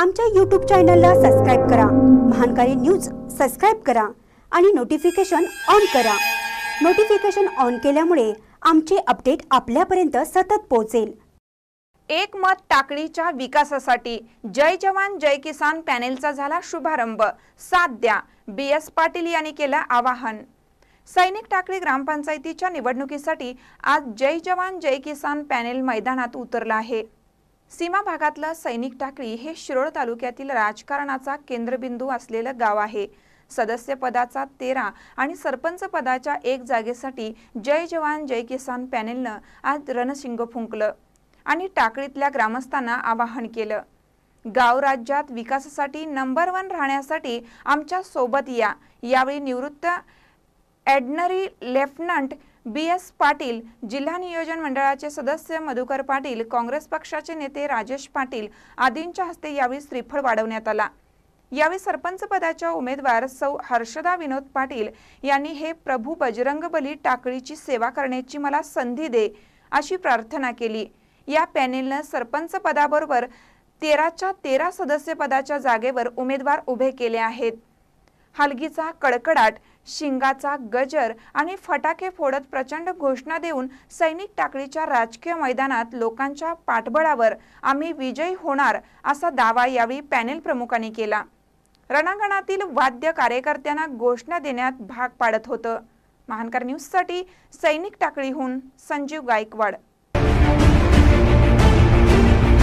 आमच्या यूट्यूब चॅनलला सबस्क्राईब करा महानकारी न्यूज सबस्क्राईब करा आणि नोटिफिकेशन ऑन करा नोटिफिकेशन ऑन केल्यामुळे आमचे अपडेट आपल्यापर्यंत सतत पोहोचेल एक मत टाकळीच्या विकासासाठी जय जवान जय किसान पॅनेलचा झाला शुभारंभ साथ द्या बी एस पाटील यांनी केलं आवाहन सैनिक टाकळी ग्रामपंचायतीच्या निवडणुकीसाठी आज जय जवान जय किसान पॅनेल मैदानात उतरला आहे सीमा भागातलं सैनिक टाकळी हे शिरोळ तालुक्यातील राजकारणाचा केंद्रबिंदू असलेलं गाव आहे सदस्य पदाचा तेरा आणि सरपंच पदाच्या एक जागेसाठी जय जवान जय किसान पॅनेलनं आज रणशिंग फुंकलं आणि टाकळीतल्या ग्रामस्थांना आवाहन केलं गाव राज्यात विकासासाठी नंबर वन राहण्यासाठी आमच्या सोबत या यावेळी निवृत्त ॲडनरी लेफ्टनंट बी एस पाटील जिल्हा नियोजन मंडळाचे सदस्य मधुकर पाटील काँग्रेस पक्षाचे नेते राजेश पाटील आदींच्या हस्ते यावेळी श्रीफळ वाढवण्यात आला यावेळी सरपंच पदाच्या उमेदवार सौ हर्षदा विनोद पाटील यांनी हे प्रभू बजरंग बली टाकळीची सेवा करण्याची मला संधी दे अशी प्रार्थना केली या पॅनेलनं सरपंच पदाबरोबर तेराच्या तेरा सदस्य पदाच्या जागेवर उमेदवार उभे केले आहेत हलगीचा कडकडाट शिंगाचा गजर आणि फटाके फोडत प्रचंड घोषणा देऊन सैनिक टाकळीच्या राजकीय मैदानात लोकांच्या पाठबळावर आम्ही विजयी होणार असा दावा यावेळी पॅनेल प्रमुखांनी केला रणांगणातील वाद्य कार्यकर्त्यांना घोषणा देण्यात भाग पाडत होतं महानकर न्यूजसाठी सैनिक टाकळीहून संजीव गायकवाड